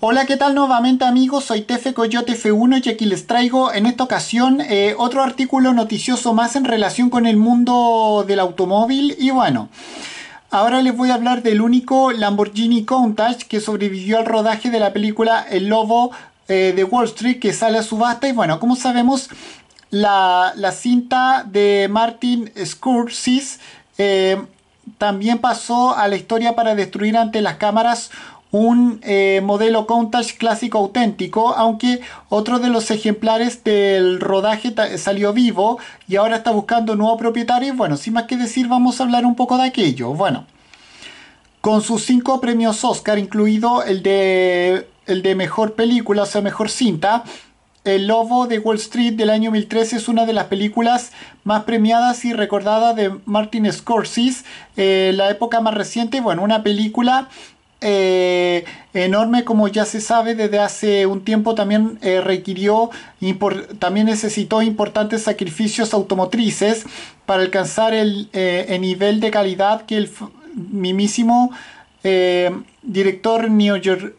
Hola, ¿qué tal nuevamente amigos? Soy Tefe Coyote F1 y aquí les traigo en esta ocasión eh, otro artículo noticioso más en relación con el mundo del automóvil y bueno... Ahora les voy a hablar del único Lamborghini Countach que sobrevivió al rodaje de la película El Lobo eh, de Wall Street que sale a subasta y bueno, como sabemos la, cinta de Martin Scorsese eh, también pasó a la historia para destruir ante las cámaras un eh, modelo Countach clásico auténtico, aunque otro de los ejemplares del rodaje salió vivo y ahora está buscando nuevo propietario. Bueno, sin más que decir, vamos a hablar un poco de aquello. Bueno, con sus cinco premios Oscar, incluido el de, el de mejor película, o sea, mejor cinta, el Lobo de Wall Street del año 2013 es una de las películas más premiadas y recordadas de Martin Scorsese, eh, la época más reciente, bueno, una película eh, enorme, como ya se sabe desde hace un tiempo, también eh, requirió, también necesitó importantes sacrificios automotrices para alcanzar el, eh, nivel de calidad que el mismísimo director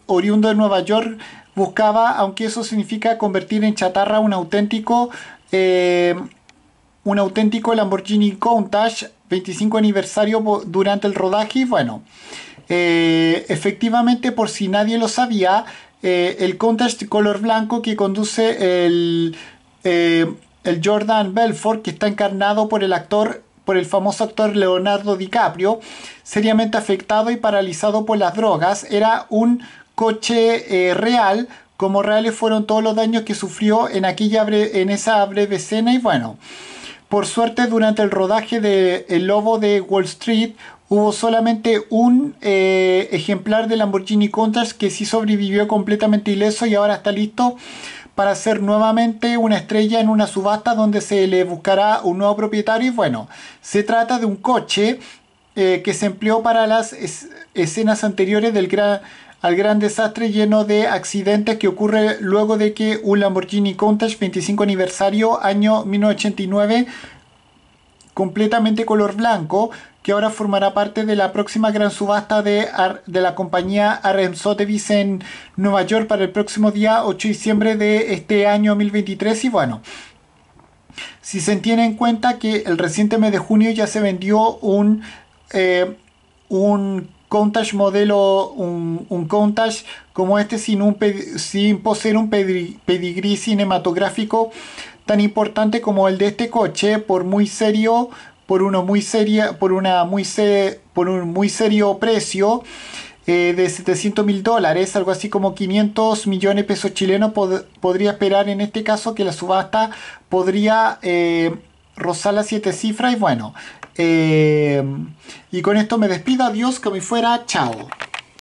oriundo de Nueva York buscaba, aunque eso significa convertir en chatarra un auténtico un auténtico Lamborghini Countach 25 aniversario durante el rodaje y bueno, eh, efectivamente, por si nadie lo sabía, eh, el Contest color blanco que conduce el, eh, el Jordan Belfort, que está encarnado por el actor por el famoso actor Leonardo DiCaprio, seriamente afectado y paralizado por las drogas. Era un coche real, como reales fueron todos los daños que sufrió en, aquella en esa breve escena y bueno. Por suerte, durante el rodaje de El Lobo de Wall Street, hubo solamente un eh, ejemplar de Lamborghini Countach que sí sobrevivió completamente ileso y ahora está listo para ser nuevamente una estrella en una subasta donde se le buscará un nuevo propietario. Y bueno, se trata de un coche eh, que se empleó para las escenas anteriores del gran al gran desastre lleno de accidentes que ocurre luego de que un Lamborghini Countach 25 aniversario año 1989 completamente color blanco, que ahora formará parte de la próxima gran subasta de, de la compañía RM Sotheby's en Nueva York para el próximo día 8 de diciembre de este año 2023 y bueno. Si se tiene en cuenta que el reciente mes de junio ya se vendió un, eh, un Countach modelo, un, un como este sin, un, sin poseer un pedigrí cinematográfico tan importante como el de este coche, por muy serio, por uno muy seria, por una muy se, por un muy serio precio eh, de 700 mil dólares, algo así como 500 millones de pesos chilenos, podría esperar en este caso que la subasta podría eh, rozar las siete cifras y bueno. Eh, y con esto me despido, adiós, me fuera, chao.